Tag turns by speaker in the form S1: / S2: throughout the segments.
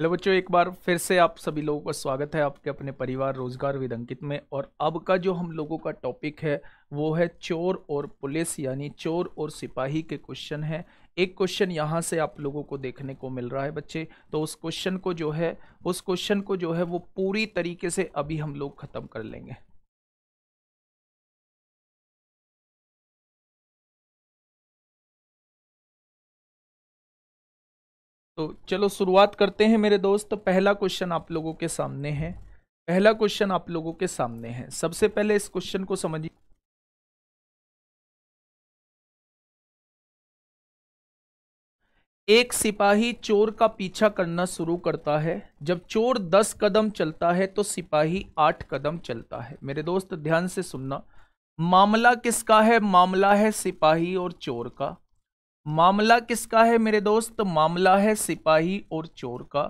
S1: hello बच्चों एक बार फिर से आप सभी लोगों का स्वागत है आपके अपने परिवार रोजगार विद अंकित में और अब का जो हम लोगों का टॉपिक है वो है चोर और पुलिस यानी चोर और सिपाही के क्वेश्चन है एक क्वेश्चन यहाँ से आप लोगों को देखने को मिल रहा है बच्चे तो उस क्वेश्चन को जो है उस क्वेश्चन को जो है वो पूरी तरीके से अभी हम लोग ख़त्म कर लेंगे
S2: तो चलो शुरुआत करते हैं मेरे दोस्त पहला क्वेश्चन आप लोगों के सामने है पहला क्वेश्चन आप लोगों के सामने है सबसे पहले इस क्वेश्चन को समझिए
S1: एक सिपाही चोर का पीछा करना शुरू करता है जब चोर दस कदम चलता है तो सिपाही आठ कदम चलता है मेरे दोस्त ध्यान से सुनना मामला किसका है मामला है सिपाही और चोर का मामला किसका है मेरे दोस्त मामला है सिपाही और चोर का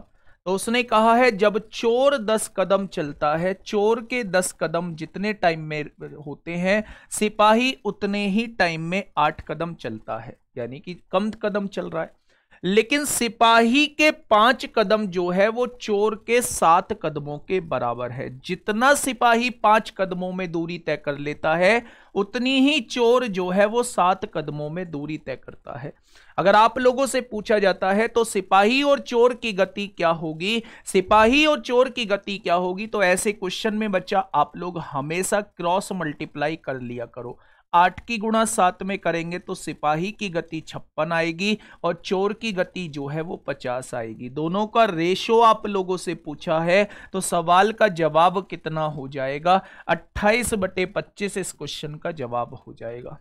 S1: तो उसने कहा है जब चोर दस कदम चलता है चोर के दस कदम जितने टाइम में होते हैं सिपाही उतने ही टाइम में आठ कदम चलता है यानी कि कम कदम चल रहा है लेकिन सिपाही के पांच कदम जो है वो चोर के सात कदमों के बराबर है जितना सिपाही पांच कदमों में दूरी तय कर लेता है उतनी ही चोर जो है वो सात कदमों में दूरी तय करता है अगर आप लोगों से पूछा जाता है तो सिपाही और चोर की गति क्या होगी सिपाही और चोर की गति क्या होगी तो ऐसे क्वेश्चन में बच्चा आप लोग हमेशा क्रॉस मल्टीप्लाई कर लिया करो आठ की गुणा सात में करेंगे तो सिपाही की गति छप्पन आएगी और चोर की गति जो है वो पचास आएगी दोनों का रेशो आप लोगों से पूछा है तो सवाल का जवाब कितना हो जाएगा अट्ठाईस बटे पच्चीस इस क्वेश्चन का जवाब हो जाएगा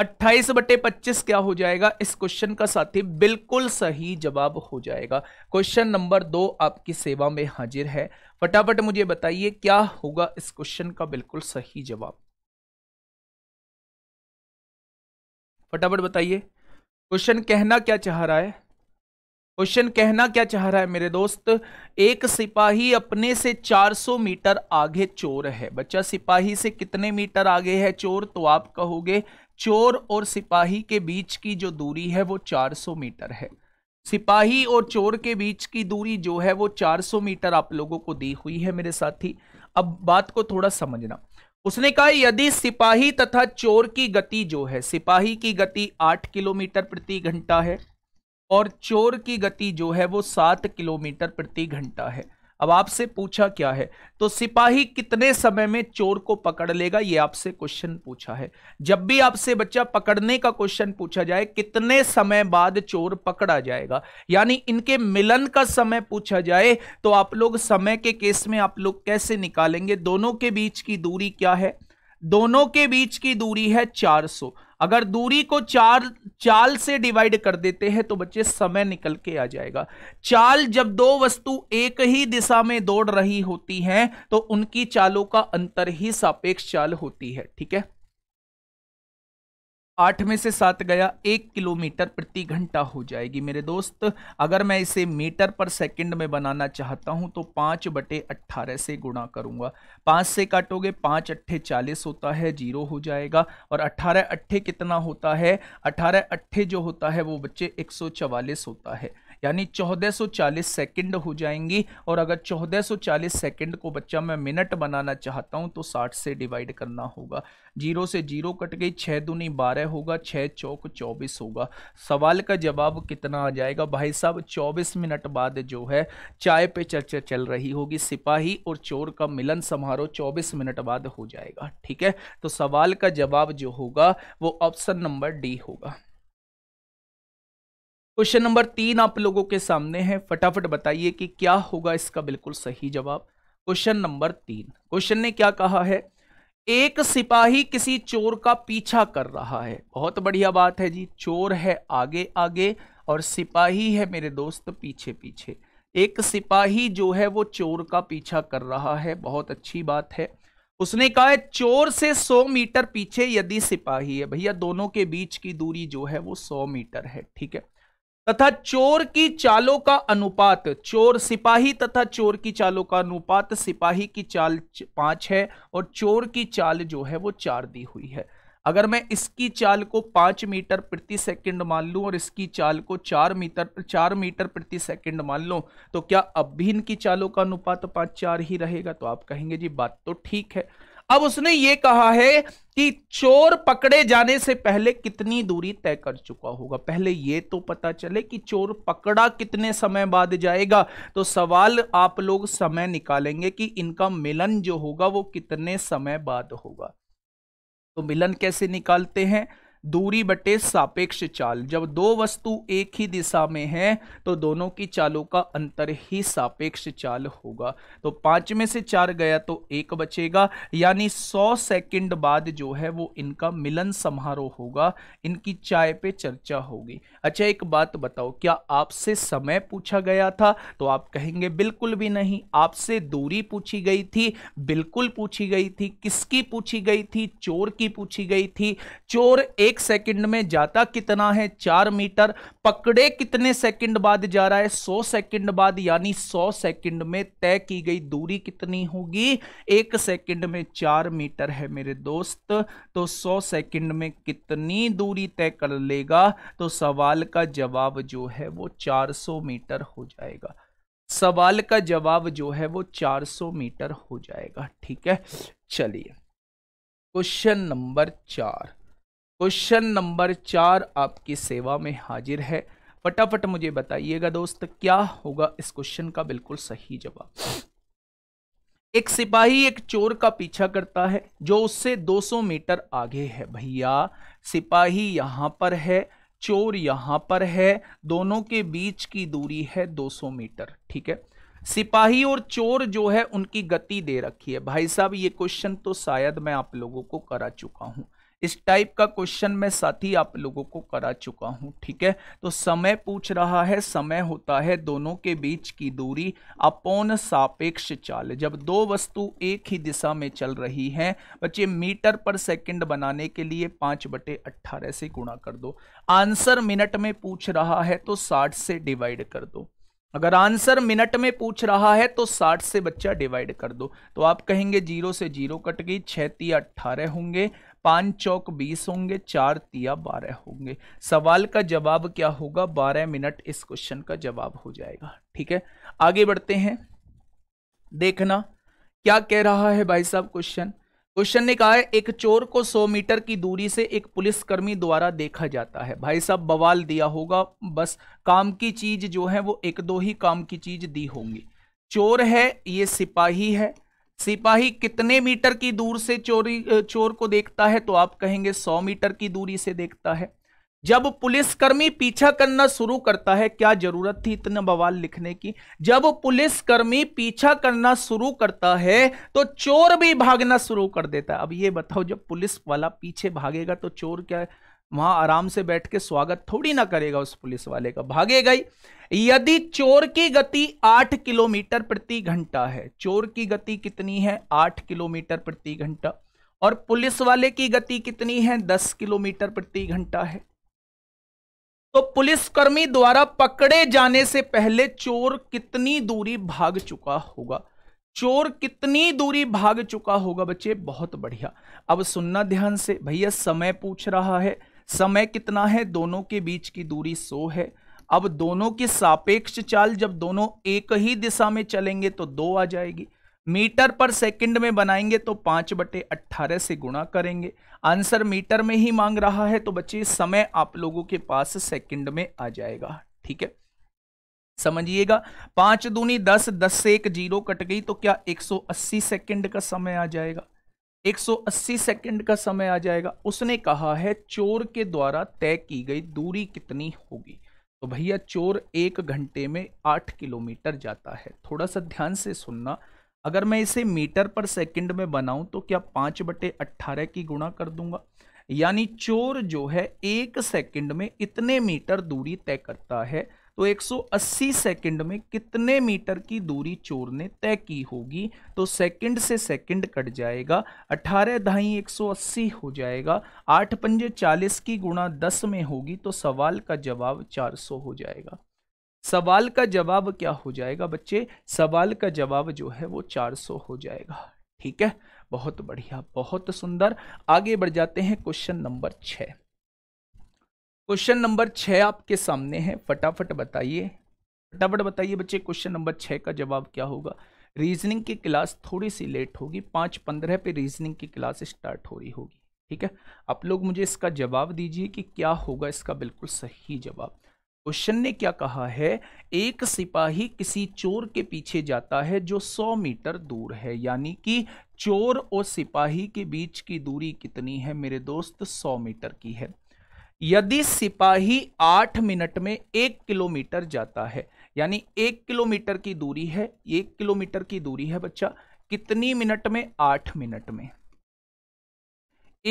S1: अट्ठाईस बटे पच्चीस क्या हो जाएगा इस क्वेश्चन का साथी बिल्कुल सही जवाब हो जाएगा क्वेश्चन नंबर दो आपकी सेवा में हाजिर है फटाफट मुझे बताइए क्या होगा इस क्वेश्चन का बिल्कुल सही जवाब फटाफट बताइए क्वेश्चन कहना क्या चाह रहा है क्वेश्चन कहना क्या चाह रहा है मेरे दोस्त एक सिपाही अपने से 400 मीटर आगे चोर है बच्चा सिपाही से कितने मीटर आगे है चोर तो आप कहोगे चोर और सिपाही के बीच की जो दूरी है वो 400 मीटर है सिपाही और चोर के बीच की दूरी जो है वो 400 मीटर आप लोगों को दी हुई है मेरे साथी अब बात को थोड़ा समझना उसने कहा यदि सिपाही तथा चोर की गति जो है सिपाही की गति आठ किलोमीटर प्रति घंटा है और चोर की गति जो है वो सात किलोमीटर प्रति घंटा है अब आपसे पूछा क्या है तो सिपाही कितने समय में चोर को पकड़ लेगा ये आपसे क्वेश्चन पूछा है जब भी आपसे बच्चा पकड़ने का क्वेश्चन पूछा जाए कितने समय बाद चोर पकड़ा जाएगा यानी इनके मिलन का समय पूछा जाए तो आप लोग समय के केस में आप लोग कैसे निकालेंगे दोनों के बीच की दूरी क्या है दोनों के बीच की दूरी है चार अगर दूरी को चार चाल से डिवाइड कर देते हैं तो बच्चे समय निकल के आ जाएगा चाल जब दो वस्तु एक ही दिशा में दौड़ रही होती हैं तो उनकी चालों का अंतर ही सापेक्ष चाल होती है ठीक है आठ में से सात गया एक किलोमीटर प्रति घंटा हो जाएगी मेरे दोस्त अगर मैं इसे मीटर पर सेकंड में बनाना चाहता हूं तो पाँच बटे अट्ठारह से गुणा करूंगा पाँच से काटोगे पाँच अट्ठे चालीस होता है जीरो हो जाएगा और अट्ठारह अट्ठे कितना होता है अट्ठारह अट्ठे जो होता है वो बच्चे एक सौ चवालीस होता है यानी 1440 सेकंड हो जाएंगी और अगर 1440 सेकंड को बच्चा मैं मिनट बनाना चाहता हूँ तो 60 से डिवाइड करना होगा जीरो से जीरो कट गई छः दूनी बारह होगा छः चौक चौबीस होगा सवाल का जवाब कितना आ जाएगा भाई साहब चौबीस मिनट बाद जो है चाय पे चर्चा चल रही होगी सिपाही और चोर का मिलन समारोह चौबीस मिनट बाद हो जाएगा ठीक है तो सवाल का जवाब जो होगा वो ऑप्शन नंबर डी होगा क्वेश्चन नंबर तीन आप लोगों के सामने है फटाफट बताइए कि क्या होगा इसका बिल्कुल सही जवाब क्वेश्चन नंबर तीन क्वेश्चन ने क्या कहा है एक सिपाही किसी चोर का पीछा कर रहा है बहुत बढ़िया बात है जी चोर है आगे आगे और सिपाही है मेरे दोस्त पीछे पीछे एक सिपाही जो है वो चोर का पीछा कर रहा है बहुत अच्छी बात है उसने कहा है चोर से 100 मीटर पीछे यदि सिपाही है भैया दोनों के बीच की दूरी जो है वो 100 मीटर है ठीक है तथा चोर की चालों का अनुपात चोर सिपाही तथा चोर की चालों का अनुपात सिपाही की चाल पांच है और चोर की चाल जो है वो चार दी हुई है अगर मैं इसकी चाल को पांच मीटर प्रति सेकंड मान लूं और इसकी चाल को चार मीटर चार मीटर प्रति सेकंड मान लूं तो क्या अब भी इनकी चालों का अनुपात पांच चार ही रहेगा तो आप कहेंगे जी बात तो ठीक है अब उसने ये कहा है कि चोर पकड़े जाने से पहले कितनी दूरी तय कर चुका होगा पहले ये तो पता चले कि चोर पकड़ा कितने समय बाद जाएगा तो सवाल आप लोग समय निकालेंगे कि इनका मिलन जो होगा वो कितने समय बाद होगा तो मिलन कैसे निकालते हैं दूरी बटे सापेक्ष चाल जब दो वस्तु एक ही दिशा में है तो दोनों की चालों का अंतर ही सापेक्ष चाल होगा तो पांच में से चार गया तो एक बचेगा यानी सौ सेकंड बाद जो है वो इनका मिलन समारोह होगा इनकी चाय पे चर्चा होगी अच्छा एक बात बताओ क्या आपसे समय पूछा गया था तो आप कहेंगे बिल्कुल भी नहीं आपसे दूरी पूछी गई थी बिल्कुल पूछी गई थी किसकी पूछी गई थी चोर की पूछी गई थी चोर एक एक सेकंड में जाता कितना है चार मीटर पकड़े कितने सेकंड बाद जा रहा है सौ सेकंड बाद यानी सौ सेकंड में तय की गई दूरी कितनी होगी एक सेकंड में चार मीटर है मेरे दोस्त तो सौ सेकंड में कितनी दूरी तय कर लेगा तो सवाल का जवाब जो है वो चार सौ मीटर हो जाएगा सवाल का जवाब जो है वो 400 मीटर हो जाएगा ठीक है चलिए क्वेश्चन नंबर चार क्वेश्चन नंबर चार आपकी सेवा में हाजिर है फटाफट मुझे बताइएगा दोस्त क्या होगा इस क्वेश्चन का बिल्कुल सही जवाब एक सिपाही एक चोर का पीछा करता है जो उससे 200 मीटर आगे है भैया सिपाही यहां पर है चोर यहां पर है दोनों के बीच की दूरी है 200 मीटर ठीक है सिपाही और चोर जो है उनकी गति दे रखी है भाई साहब ये क्वेश्चन तो शायद मैं आप लोगों को करा चुका हूं इस टाइप का क्वेश्चन मैं ही आप लोगों को करा चुका हूँ ठीक है तो समय पूछ रहा है समय होता है दोनों के बीच की दूरी अपौन सापेक्ष चाल जब दो वस्तु एक ही दिशा में चल रही हैं बच्चे मीटर पर सेकंड बनाने के लिए पांच बटे अट्ठारह से गुणा कर दो आंसर मिनट में पूछ रहा है तो साठ से डिवाइड कर दो अगर आंसर मिनट में पूछ रहा है तो साठ से बच्चा डिवाइड कर दो तो आप कहेंगे जीरो से जीरो कट गई छह ती अट्ठारह होंगे पाँच चौक बीस होंगे चार तिया बारह होंगे सवाल का जवाब क्या होगा बारह मिनट इस क्वेश्चन का जवाब हो जाएगा ठीक है आगे बढ़ते हैं देखना क्या कह रहा है भाई साहब क्वेश्चन क्वेश्चन ने कहा है एक चोर को 100 मीटर की दूरी से एक पुलिसकर्मी द्वारा देखा जाता है भाई साहब बवाल दिया होगा बस काम की चीज जो है वो एक दो ही काम की चीज दी होंगी चोर है ये सिपाही है सिपाही कितने मीटर की दूर से चोरी चोर को देखता है तो आप कहेंगे सौ मीटर की दूरी से देखता है जब पुलिसकर्मी पीछा करना शुरू करता है क्या जरूरत थी इतना बवाल लिखने की जब पुलिसकर्मी पीछा करना शुरू करता है तो चोर भी भागना शुरू कर देता है अब ये बताओ जब पुलिस वाला पीछे भागेगा तो चोर क्या वहां आराम से बैठ के स्वागत थोड़ी ना करेगा उस पुलिस वाले का भागेगा गई यदि चोर की गति आठ किलोमीटर प्रति घंटा है चोर की गति कितनी है आठ किलोमीटर प्रति घंटा और पुलिस वाले की गति कितनी है दस किलोमीटर प्रति घंटा है तो पुलिसकर्मी द्वारा पकड़े जाने से पहले चोर कितनी दूरी भाग चुका होगा चोर कितनी दूरी भाग चुका होगा बच्चे बहुत बढ़िया अब सुनना ध्यान से भैया समय पूछ रहा है समय कितना है दोनों के बीच की दूरी सो है अब दोनों के सापेक्ष चाल जब दोनों एक ही दिशा में चलेंगे तो दो आ जाएगी मीटर पर सेकंड में बनाएंगे तो पांच बटे अट्ठारह से गुणा करेंगे आंसर मीटर में ही मांग रहा है तो बच्चे समय आप लोगों के पास सेकंड में आ जाएगा ठीक है समझिएगा पांच दूनी दस दस से एक जीरो कट गई तो क्या एक सौ अस्सी सेकेंड का समय आ जाएगा 180 सेकंड का समय आ जाएगा उसने कहा है चोर के द्वारा तय की गई दूरी कितनी होगी तो भैया चोर एक घंटे में आठ किलोमीटर जाता है थोड़ा सा ध्यान से सुनना अगर मैं इसे मीटर पर सेकंड में बनाऊं तो क्या पाँच बटे अट्ठारह की गुणा कर दूंगा यानी चोर जो है एक सेकंड में इतने मीटर दूरी तय करता है तो 180 सेकंड में कितने मीटर की दूरी चोर ने तय की होगी तो सेकंड से सेकंड कट जाएगा 18 दहाई 180 हो जाएगा आठ पंजे 40 की गुणा 10 में होगी तो सवाल का जवाब 400 हो जाएगा सवाल का जवाब क्या हो जाएगा बच्चे सवाल का जवाब जो है वो 400 हो जाएगा ठीक है बहुत बढ़िया बहुत सुंदर आगे बढ़ जाते हैं क्वेश्चन नंबर छः क्वेश्चन नंबर छः आपके सामने है फटाफट बताइए फटाफट बताइए बच्चे क्वेश्चन नंबर छः का जवाब क्या होगा रीजनिंग की क्लास थोड़ी सी लेट होगी पाँच पंद्रह पे रीजनिंग की क्लास स्टार्ट हो रही होगी ठीक है आप लोग मुझे इसका जवाब दीजिए कि क्या होगा इसका बिल्कुल सही जवाब क्वेश्चन ने क्या कहा है एक सिपाही किसी चोर के पीछे जाता है जो 100 मीटर दूर है यानी कि चोर और सिपाही के बीच की दूरी कितनी है मेरे दोस्त 100 मीटर की है यदि सिपाही आठ मिनट में एक किलोमीटर जाता है यानी एक किलोमीटर की दूरी है एक किलोमीटर की दूरी है बच्चा कितनी मिनट में आठ मिनट में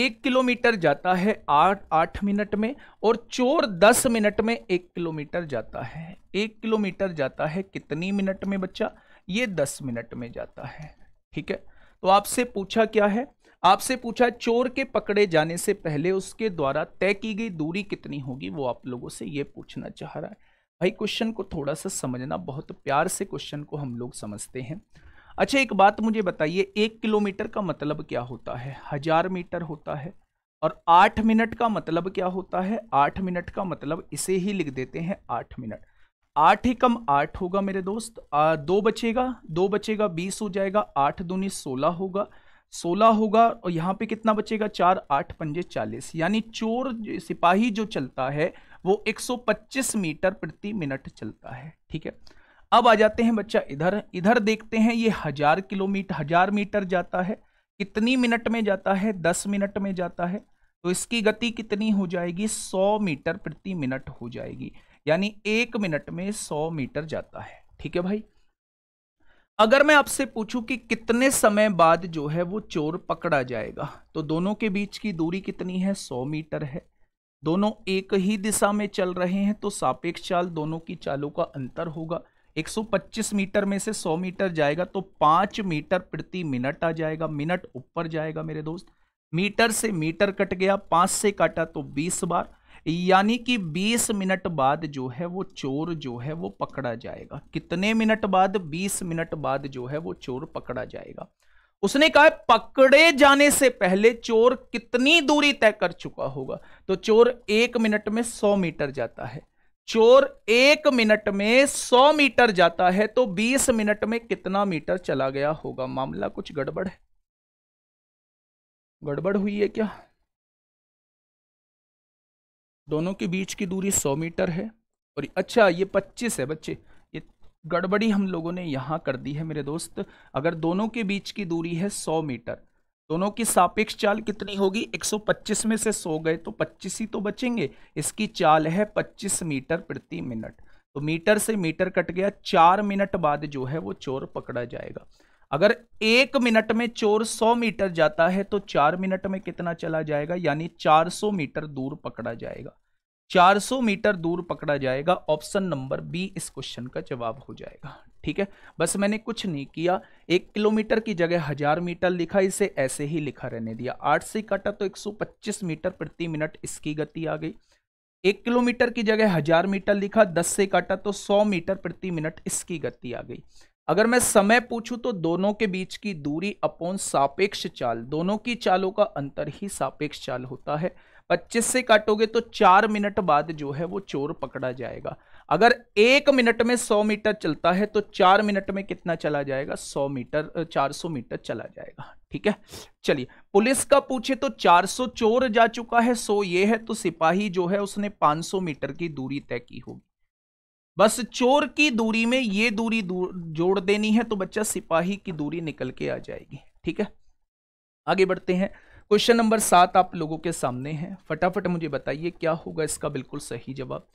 S1: एक किलोमीटर जाता है आठ आठ मिनट में और चोर दस मिनट में एक किलोमीटर जाता है एक किलोमीटर जाता है कितनी मिनट में बच्चा ये दस मिनट में जाता है ठीक है तो आपसे पूछा क्या है आपसे पूछा चोर के पकड़े जाने से पहले उसके द्वारा तय की गई दूरी कितनी होगी वो आप लोगों से ये पूछना चाह रहा है भाई क्वेश्चन को थोड़ा सा समझना बहुत प्यार से क्वेश्चन को हम लोग समझते हैं अच्छा एक बात मुझे बताइए एक किलोमीटर का मतलब क्या होता है हजार मीटर होता है और आठ मिनट का मतलब क्या होता है आठ मिनट का मतलब इसे ही लिख देते हैं आठ मिनट आठ ही कम आठ होगा मेरे दोस्त आ, दो बचेगा दो बचेगा बीस हो जाएगा आठ दूनी सोलह होगा सोलह होगा और यहाँ पे कितना बचेगा चार आठ पंजे चालीस यानी चोर सिपाही जो चलता है वो 125 मीटर प्रति मिनट चलता है ठीक है अब आ जाते हैं बच्चा इधर इधर देखते हैं ये हजार किलोमीटर हजार मीटर जाता है कितनी मिनट में जाता है दस मिनट में जाता है तो इसकी गति कितनी हो जाएगी सौ मीटर प्रति मिनट हो जाएगी यानी एक मिनट में सौ मीटर जाता है ठीक है भाई अगर मैं आपसे पूछूं कि कितने समय बाद जो है वो चोर पकड़ा जाएगा तो दोनों के बीच की दूरी कितनी है सौ मीटर है दोनों एक ही दिशा में चल रहे हैं तो सापेक्ष चाल दोनों की चालों का अंतर होगा 125 मीटर में से 100 मीटर जाएगा तो 5 मीटर प्रति मिनट आ जाएगा मिनट ऊपर जाएगा मेरे दोस्त मीटर से मीटर कट गया पाँच से काटा तो 20 बार यानी कि 20 मिनट बाद जो है वो चोर जो है वो पकड़ा जाएगा कितने मिनट बाद 20 मिनट बाद जो है वो चोर पकड़ा जाएगा उसने कहा पकड़े जाने से पहले चोर कितनी दूरी तय कर चुका होगा तो चोर एक मिनट में सौ मीटर जाता है चोर एक मिनट में सौ मीटर जाता है तो बीस मिनट में कितना मीटर चला गया होगा मामला कुछ गड़बड़ है
S2: गड़बड़ हुई है क्या
S1: दोनों के बीच की दूरी 100 मीटर है और अच्छा ये 25 है बच्चे ये गड़बड़ी हम लोगों ने यहाँ कर दी है मेरे दोस्त अगर दोनों के बीच की दूरी है 100 मीटर दोनों की सापेक्ष चाल कितनी होगी 125 में से 100 गए तो 25 ही तो बचेंगे इसकी चाल है 25 मीटर प्रति मिनट तो मीटर से मीटर कट गया चार मिनट बाद जो है वो चोर पकड़ा जाएगा अगर एक मिनट में चोर सौ मीटर जाता है तो चार मिनट में कितना चला जाएगा यानी चार सौ मीटर दूर पकड़ा जाएगा चार सौ मीटर दूर पकड़ा जाएगा ऑप्शन नंबर बी इस क्वेश्चन का जवाब हो जाएगा ठीक है बस मैंने कुछ नहीं किया एक किलोमीटर की जगह हजार मीटर लिखा इसे ऐसे ही लिखा रहने दिया आठ से काटा तो 125 मीटर प्रति मिनट इसकी गति आ गई एक किलोमीटर की जगह हजार मीटर लिखा दस से काटा तो सौ मीटर प्रति मिनट इसकी गति आ गई अगर मैं समय पूछूं तो दोनों के बीच की दूरी अपोन सापेक्ष चाल दोनों की चालों का अंतर ही सापेक्ष चाल होता है 25 से काटोगे तो चार मिनट बाद जो है वो चोर पकड़ा जाएगा अगर एक मिनट में 100 मीटर चलता है तो चार मिनट में कितना चला जाएगा 100 मीटर 400 मीटर चला जाएगा ठीक है चलिए पुलिस का पूछे तो 400 चोर जा चुका है 100 ये है तो सिपाही जो है उसने 500 मीटर की दूरी तय की होगी बस चोर की दूरी में ये दूरी दूर जोड़ देनी है तो बच्चा सिपाही की दूरी निकल के आ जाएगी ठीक है आगे बढ़ते हैं क्वेश्चन नंबर सात आप लोगों के सामने है फटाफट मुझे बताइए क्या होगा इसका बिल्कुल सही जवाब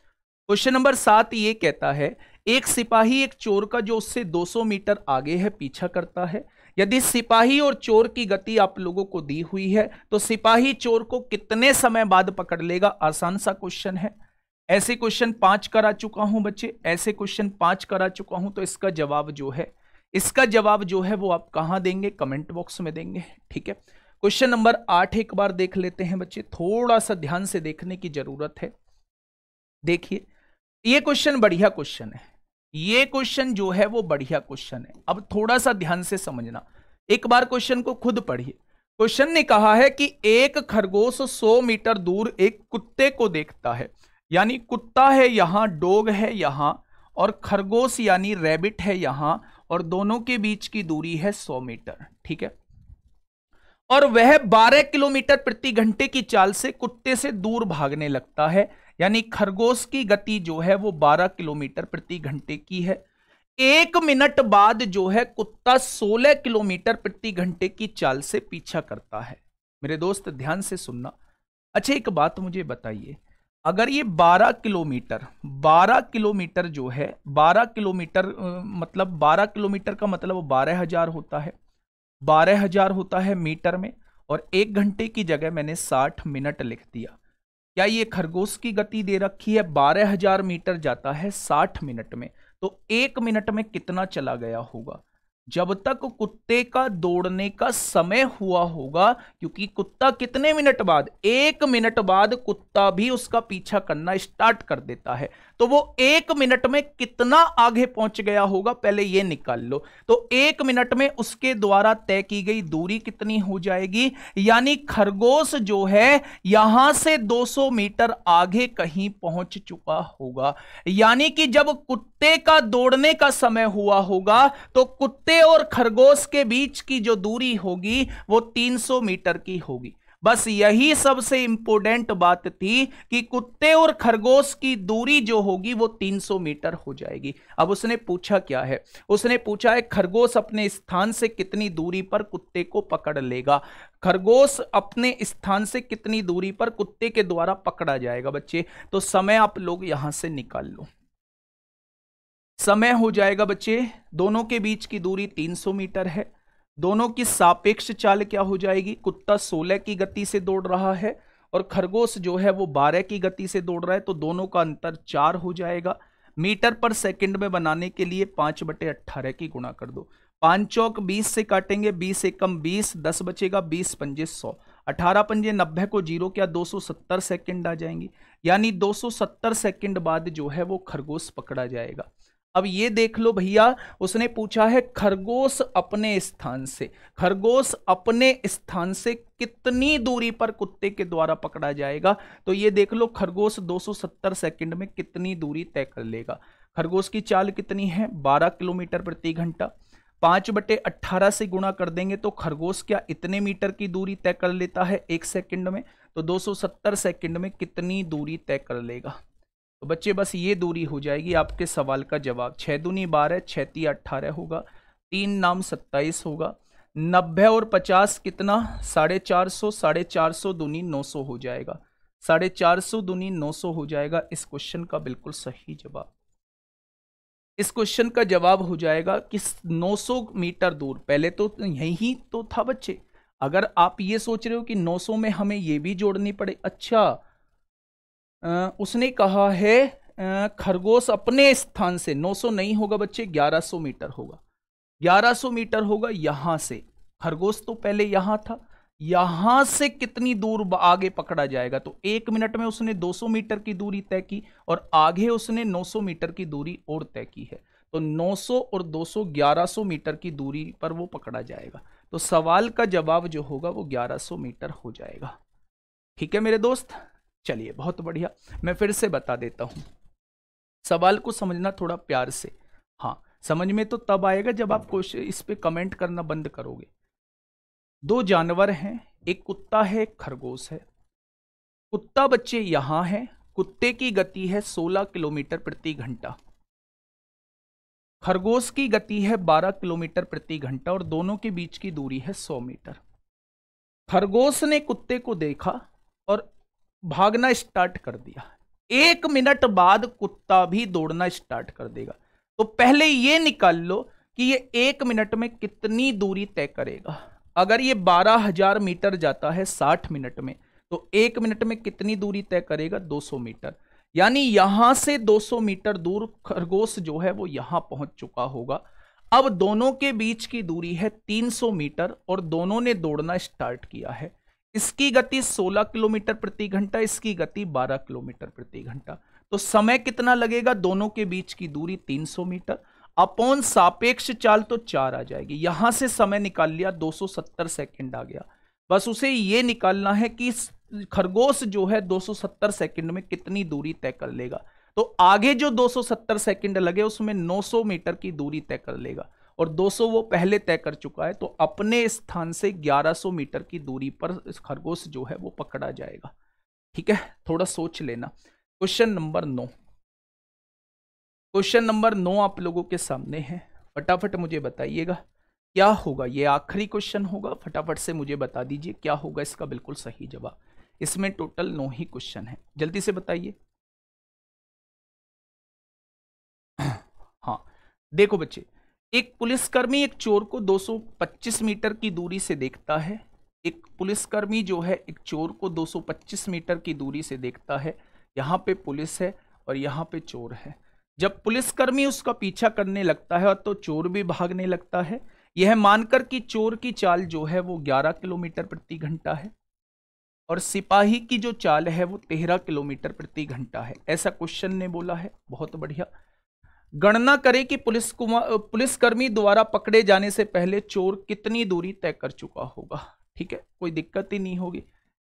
S1: क्वेश्चन नंबर सात ये कहता है एक सिपाही एक चोर का जो उससे 200 मीटर आगे है पीछा करता है यदि सिपाही और चोर की गति आप लोगों को दी हुई है तो सिपाही चोर को कितने समय बाद पकड़ लेगा आसान सा क्वेश्चन है ऐसे क्वेश्चन पांच करा चुका हूं बच्चे ऐसे क्वेश्चन पांच करा चुका हूं तो इसका जवाब जो है इसका जवाब जो है वो आप कहा देंगे कमेंट बॉक्स में देंगे ठीक है क्वेश्चन नंबर आठ एक बार देख लेते हैं बच्चे थोड़ा सा ध्यान से देखने की जरूरत है देखिए ये क्वेश्चन बढ़िया क्वेश्चन है ये क्वेश्चन जो है वो बढ़िया क्वेश्चन है अब थोड़ा सा ध्यान से समझना एक बार क्वेश्चन को खुद पढ़िए क्वेश्चन ने कहा है कि एक खरगोश 100 मीटर दूर एक कुत्ते को देखता है यानी कुत्ता है यहाँ डोग है यहाँ और खरगोश यानी रैबिट है यहाँ और दोनों के बीच की दूरी है सौ मीटर ठीक है और वह बारह किलोमीटर प्रति घंटे की चाल से कुत्ते से दूर भागने लगता है यानी खरगोश की गति जो है वो बारह किलोमीटर प्रति घंटे की है एक मिनट बाद जो है कुत्ता सोलह किलोमीटर प्रति घंटे की चाल से पीछा करता है मेरे दोस्त ध्यान से सुनना अच्छा एक बात मुझे बताइए अगर ये 12 किलोमीटर 12 किलोमीटर जो है 12 किलोमीटर मतलब 12 किलोमीटर का मतलब बारह हजार होता है बारह हजार होता है मीटर में और एक घंटे की जगह मैंने 60 मिनट लिख दिया क्या ये खरगोश की गति दे रखी है बारह हजार मीटर जाता है 60 मिनट में तो एक मिनट में कितना चला गया होगा जब तक कुत्ते का दौड़ने का समय हुआ होगा क्योंकि कुत्ता कितने मिनट बाद एक मिनट बाद कुत्ता भी उसका पीछा करना स्टार्ट कर देता है तो वो एक मिनट में कितना आगे पहुंच गया होगा पहले ये निकाल लो तो एक मिनट में उसके द्वारा तय की गई दूरी कितनी हो जाएगी यानी खरगोश जो है यहां से 200 मीटर आगे कहीं पहुंच चुका होगा यानी कि जब कुत्ते का दौड़ने का समय हुआ होगा तो कुत्ते और खरगोश के बीच की जो दूरी होगी वो 300 मीटर की होगी बस यही सबसे इंपोर्टेंट बात थी कि कुत्ते और खरगोश की दूरी जो होगी वो 300 मीटर हो जाएगी अब उसने पूछा क्या है उसने पूछा है खरगोश अपने स्थान से कितनी दूरी पर कुत्ते को पकड़ लेगा खरगोश अपने स्थान से कितनी दूरी पर कुत्ते के द्वारा पकड़ा जाएगा बच्चे तो समय आप लोग यहां से निकाल लो समय हो जाएगा बच्चे दोनों के बीच की दूरी 300 मीटर है दोनों की सापेक्ष चाल क्या हो जाएगी कुत्ता सोलह की गति से दौड़ रहा है और खरगोश जो है वो बारह की गति से दौड़ रहा है तो दोनों का अंतर चार हो जाएगा मीटर पर सेकंड में बनाने के लिए पांच बटे अट्ठारह की गुणा कर दो पांच चौक बीस से काटेंगे बीस एकम कम बीस दस बचेगा बीस पंजे सौ अठारह पंजे नब्बे को जीरो क्या दो सौ सत्तर सेकेंड आ जाएंगी यानी दो सौ सत्तर सेकेंड बाद जो है वो खरगोश पकड़ा जाएगा अब ये देख लो भैया उसने पूछा है खरगोश अपने स्थान से खरगोश अपने स्थान से कितनी दूरी पर कुत्ते के द्वारा पकड़ा जाएगा तो ये देख लो खरगोश 270 सेकंड में कितनी दूरी तय कर लेगा खरगोश की चाल कितनी है 12 किलोमीटर प्रति घंटा पाँच बटे अट्ठारह से गुणा कर देंगे तो खरगोश क्या इतने मीटर की दूरी तय कर लेता है एक सेकंड में तो 270 सेकंड में कितनी दूरी तय कर लेगा तो बच्चे बस ये दूरी हो जाएगी आपके सवाल का जवाब छः दूनी बारह छैती अट्ठारह होगा तीन नाम सत्ताईस होगा नब्बे और पचास कितना साढ़े चार सौ साढ़े चार सौ दूनी नौ सौ हो जाएगा साढ़े चार सौ दूनी नौ सौ हो जाएगा इस क्वेश्चन का बिल्कुल सही जवाब इस क्वेश्चन का जवाब हो जाएगा कि 900 मीटर दूर पहले तो यही तो था बच्चे अगर आप ये सोच रहे हो कि 900 में हमें ये भी जोड़नी पड़े अच्छा उसने कहा है खरगोश अपने स्थान से 900 नहीं होगा बच्चे 1100 मीटर होगा 1100 मीटर होगा यहां से खरगोश तो पहले यहां था यहां से कितनी दूर आगे पकड़ा जाएगा तो एक मिनट में उसने 200 मीटर की दूरी तय की और आगे उसने 900 मीटर की दूरी और तय की है तो 900 और 200 1100 मीटर की दूरी पर वो पकड़ा जाएगा तो सवाल का जवाब जो होगा वो 1100 मीटर हो जाएगा ठीक है मेरे दोस्त चलिए बहुत बढ़िया मैं फिर से बता देता हूँ सवाल को समझना थोड़ा प्यार से हाँ समझ में तो तब आएगा जब आप क्वेश्चन इस पर कमेंट करना बंद करोगे दो जानवर हैं एक कुत्ता है एक खरगोश है कुत्ता बच्चे यहां है कुत्ते की गति है 16 किलोमीटर प्रति घंटा खरगोश की गति है 12 किलोमीटर प्रति घंटा और दोनों के बीच की दूरी है 100 मीटर खरगोश ने कुत्ते को देखा भागना स्टार्ट कर दिया एक मिनट बाद कुत्ता भी दौड़ना स्टार्ट कर देगा तो पहले ये निकाल लो कि ये एक मिनट में कितनी दूरी तय करेगा अगर ये बारह हजार मीटर जाता है साठ मिनट में तो एक मिनट में कितनी दूरी तय करेगा दो सौ मीटर यानी यहां से दो सौ मीटर दूर खरगोश जो है वो यहां पहुंच चुका होगा अब दोनों के बीच की दूरी है तीन सौ मीटर और दोनों ने दौड़ना स्टार्ट किया है इसकी गति 16 किलोमीटर प्रति घंटा इसकी गति 12 किलोमीटर प्रति घंटा तो समय कितना लगेगा दोनों के बीच की दूरी 300 मीटर अपॉन सापेक्ष चाल तो चार आ जाएगी यहां से समय निकाल लिया 270 सेकंड आ गया बस उसे ये निकालना है कि खरगोश जो है 270 सेकंड में कितनी दूरी तय कर लेगा तो आगे जो 270 सेकंड लगे उसमें 900 मीटर की दूरी तय कर लेगा और 200 वो पहले तय कर चुका है तो अपने स्थान से 1100 मीटर की दूरी पर खरगोश जो है वो पकड़ा जाएगा ठीक है थोड़ा सोच लेना क्वेश्चन नंबर नौ क्वेश्चन नंबर नौ आप लोगों के सामने है फटाफट मुझे बताइएगा क्या होगा ये आखिरी क्वेश्चन होगा फटाफट से मुझे बता दीजिए क्या होगा इसका बिल्कुल सही जवाब इसमें टोटल नौ ही क्वेश्चन है जल्दी से बताइए
S2: हाँ देखो बच्चे
S1: एक पुलिसकर्मी एक चोर को 225 मीटर की दूरी से देखता है एक पुलिसकर्मी जो है एक चोर को 225 मीटर की दूरी से देखता है यहाँ पे पुलिस है और यहाँ पे चोर है जब पुलिसकर्मी उसका पीछा करने लगता है और तो चोर भी भागने लगता है यह मानकर कि चोर की चाल जो है वो 11 किलोमीटर प्रति घंटा है और सिपाही की जो चाल है वो 13 किलोमीटर प्रति घंटा है ऐसा क्वेश्चन ने बोला है बहुत बढ़िया गणना करें कि पुलिस पुलिसकर्मी द्वारा पकड़े जाने से पहले चोर कितनी दूरी तय कर चुका होगा ठीक है कोई दिक्कत ही नहीं होगी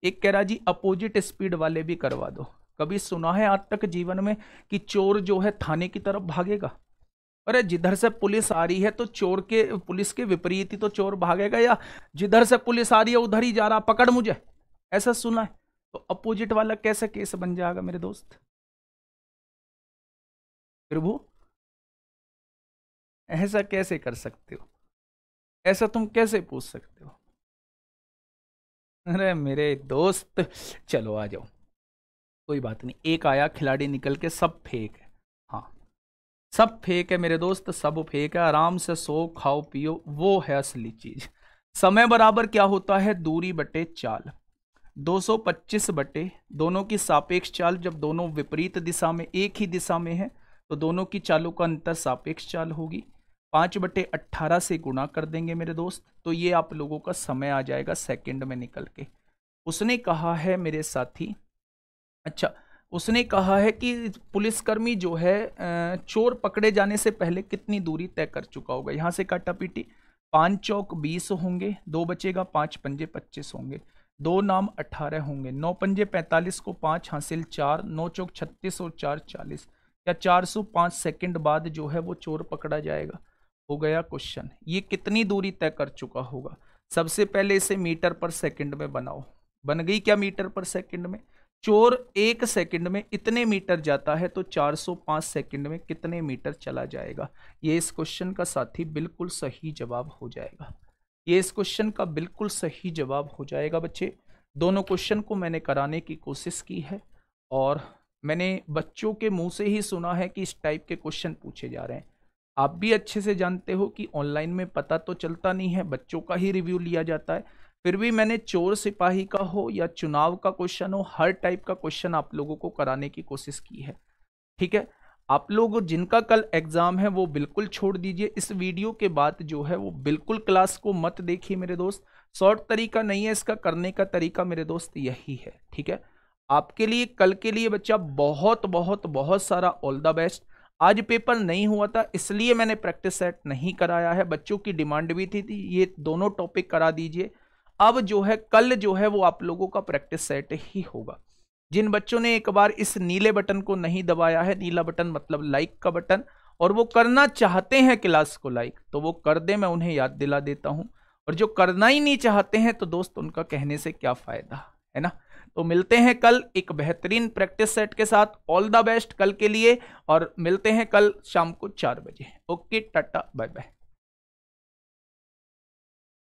S1: एक कह रहा जी अपोजिट स्पीड वाले भी करवा दो कभी सुना है आज तक जीवन में कि चोर जो है थाने की तरफ भागेगा अरे जिधर से पुलिस आ रही है तो चोर के पुलिस के विपरीत ही तो चोर भागेगा या जिधर से पुलिस आ रही है उधर ही जा रहा पकड़ मुझे ऐसा सुना है तो अपोजिट वाला कैसे केस बन जाएगा मेरे दोस्त
S2: प्रभु ऐसा कैसे कर सकते हो ऐसा तुम कैसे पूछ सकते हो
S1: अरे मेरे दोस्त चलो आ जाओ कोई बात नहीं एक आया खिलाड़ी निकल के सब फेंक है हाँ सब फेंक है मेरे दोस्त सब फेंक है आराम से सो खाओ पियो वो है असली चीज समय बराबर क्या होता है दूरी बटे चाल 225 बटे दोनों की सापेक्ष चाल जब दोनों विपरीत दिशा में एक ही दिशा में है तो दोनों की चालों का अंतर सापेक्ष चाल होगी पाँच बटे अट्ठारह से गुणा कर देंगे मेरे दोस्त तो ये आप लोगों का समय आ जाएगा सेकंड में निकल के उसने कहा है मेरे साथी अच्छा उसने कहा है कि पुलिसकर्मी जो है चोर पकड़े जाने से पहले कितनी दूरी तय कर चुका होगा यहाँ से काटा पीटी पाँच चौक बीस होंगे दो बचेगा पाँच पंजे पच्चीस होंगे दो नाम अट्ठारह होंगे नौ पंजे पैंतालीस को पाँच हासिल चार नौ चौक छत्तीस और चार चालीस या चार सौ पाँच सेकेंड बाद जो है वो चोर पकड़ा जाएगा हो गया क्वेश्चन ये कितनी दूरी तय कर चुका होगा सबसे पहले इसे मीटर पर सेकंड में बनाओ बन गई क्या मीटर पर सेकंड में चोर एक सेकंड में इतने मीटर जाता है तो 405 सेकंड में कितने मीटर चला जाएगा ये इस क्वेश्चन का साथी बिल्कुल सही जवाब हो जाएगा ये इस क्वेश्चन का बिल्कुल सही जवाब हो जाएगा बच्चे दोनों क्वेश्चन को मैंने कराने की कोशिश की है और मैंने बच्चों के मुंह से ही सुना है कि इस टाइप के क्वेश्चन पूछे जा रहे हैं आप भी अच्छे से जानते हो कि ऑनलाइन में पता तो चलता नहीं है बच्चों का ही रिव्यू लिया जाता है फिर भी मैंने चोर सिपाही का हो या चुनाव का क्वेश्चन हो हर टाइप का क्वेश्चन आप लोगों को कराने की कोशिश की है ठीक है आप लोग जिनका कल एग्ज़ाम है वो बिल्कुल छोड़ दीजिए इस वीडियो के बाद जो है वो बिल्कुल क्लास को मत देखिए मेरे दोस्त शॉर्ट तरीका नहीं है इसका करने का तरीका मेरे दोस्त यही है ठीक है आपके लिए कल के लिए बच्चा बहुत बहुत बहुत सारा ऑल द बेस्ट आज पेपर नहीं हुआ था इसलिए मैंने प्रैक्टिस सेट नहीं कराया है बच्चों की डिमांड भी थी, थी ये दोनों टॉपिक करा दीजिए अब जो है कल जो है वो आप लोगों का प्रैक्टिस सेट ही होगा जिन बच्चों ने एक बार इस नीले बटन को नहीं दबाया है नीला बटन मतलब लाइक का बटन और वो करना चाहते हैं क्लास को लाइक तो वो कर दे मैं उन्हें याद दिला देता हूँ और जो करना ही नहीं चाहते हैं तो दोस्त उनका कहने से क्या फ़ायदा है ना तो मिलते हैं कल एक बेहतरीन प्रैक्टिस सेट के साथ ऑल द बेस्ट कल के लिए और मिलते हैं कल शाम को चार बजे ओके टाटा
S2: बाय बाय